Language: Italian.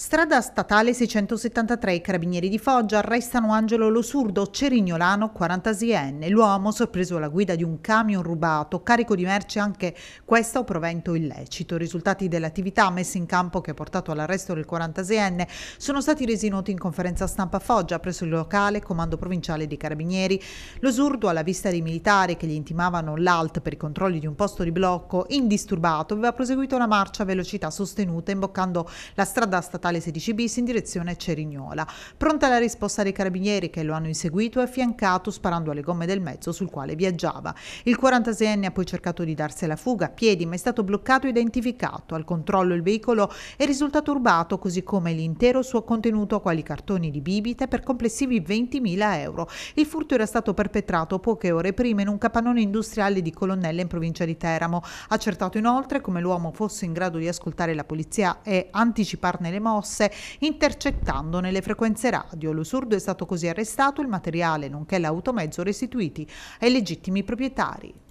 Strada statale 673, i carabinieri di Foggia arrestano Angelo Losurdo, cerignolano, 46enne. L'uomo, sorpreso alla guida di un camion rubato, carico di merce anche questo provento illecito. I risultati dell'attività messa in campo che ha portato all'arresto del 46enne sono stati resi noti in conferenza stampa a Foggia presso il locale comando provinciale dei carabinieri. Losurdo, alla vista dei militari che gli intimavano l'alt per i controlli di un posto di blocco, indisturbato, aveva proseguito la marcia a velocità sostenuta imboccando la strada statale statale 16 bis in direzione Cerignola. Pronta la risposta dei carabinieri che lo hanno inseguito e affiancato sparando alle gomme del mezzo sul quale viaggiava. Il 46enne ha poi cercato di darsi la fuga a piedi ma è stato bloccato e identificato. Al controllo il veicolo è risultato rubato così come l'intero suo contenuto quali cartoni di bibite per complessivi 20.000 euro. Il furto era stato perpetrato poche ore prima in un capannone industriale di Colonnella in provincia di Teramo. Accertato inoltre come l'uomo fosse in grado di ascoltare la polizia e anticiparne le mosse mosse, intercettandone le frequenze radio. L'usurdo è stato così arrestato, il materiale nonché l'automezzo restituiti ai legittimi proprietari.